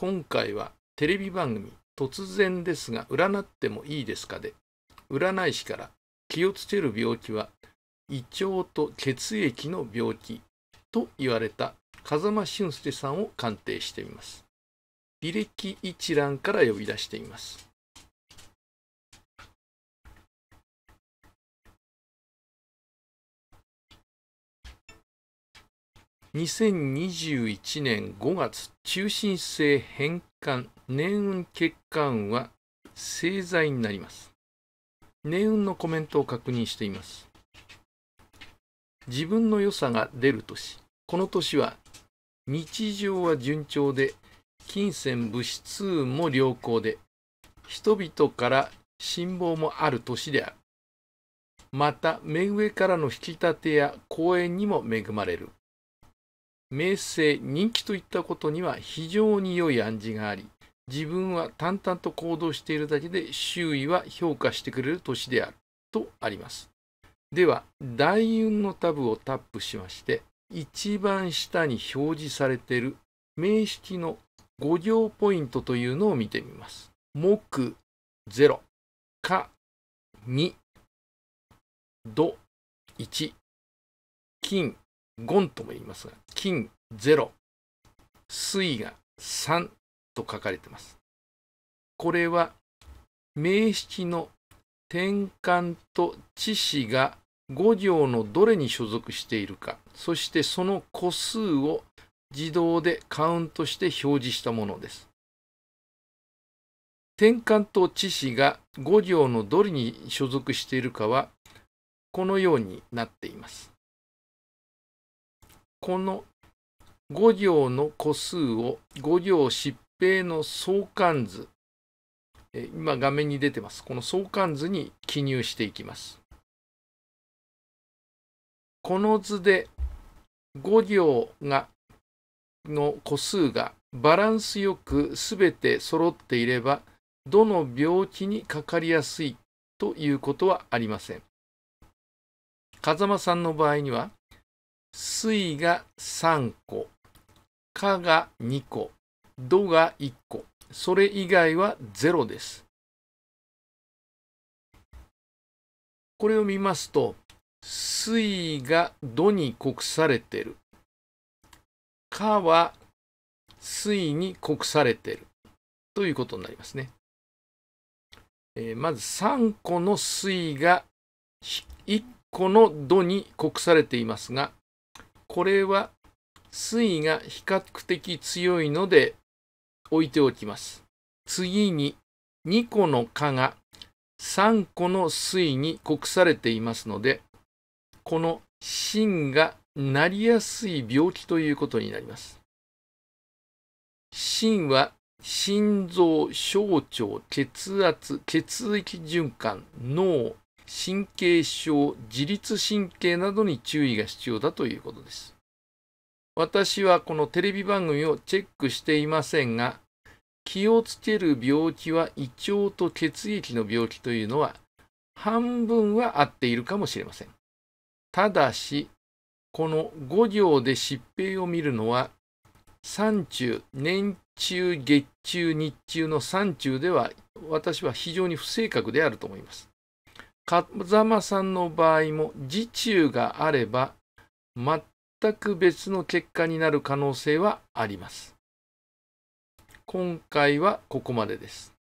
今回はテレビ番組「突然ですが占ってもいいですか?」で占い師から気をつける病気は胃腸と血液の病気と言われた風間俊介さんを鑑定してみます。履歴一覧から呼び出しています。2021年5月、中心性変換、年運欠陥は星座になります。年運のコメントを確認しています。自分の良さが出る年。この年は、日常は順調で、金銭物質運も良好で、人々から辛抱もある年である。また、目上からの引き立てや講演にも恵まれる。名声、人気といったことには非常に良い暗示があり、自分は淡々と行動しているだけで周囲は評価してくれる年である、とあります。では、大運のタブをタップしまして、一番下に表示されている名式の5行ポイントというのを見てみます。木、0、か、2、度1、金、ゴンとも言いますが、金0、水が3と書かれてます。これは名式の転換と知死が5行のどれに所属しているか、そしてその個数を自動でカウントして表示したものです。転換と知死が5行のどれに所属しているかは、このようになっています。この5行の個数を5行疾病の相関図、え今画面に出てます。この相関図に記入していきます。この図で5行がの個数がバランスよく全て揃っていればどの病気にかかりやすいということはありません。風間さんの場合には水が3個、かが2個、どが1個、それ以外は0です。これを見ますと、水がどにくされてる。かは水にくされてる。ということになりますね。えー、まず3個の水が1個の度にくされていますが、これは水位が比較的強いので置いておきます。次に2個の蚊が3個の水位にくされていますので、この芯がなりやすい病気ということになります。芯は心臓、小腸、血圧、血液循環、脳、神経症、自律神経などに注意が必要だということです。私はこのテレビ番組をチェックしていませんが、気をつける病気は胃腸と血液の病気というのは、半分は合っているかもしれません。ただし、この5行で疾病を見るのは、山中、年中、月中、日中の山中では、私は非常に不正確であると思います。風間さんの場合も自中があれば全く別の結果になる可能性はあります。今回はここまでです。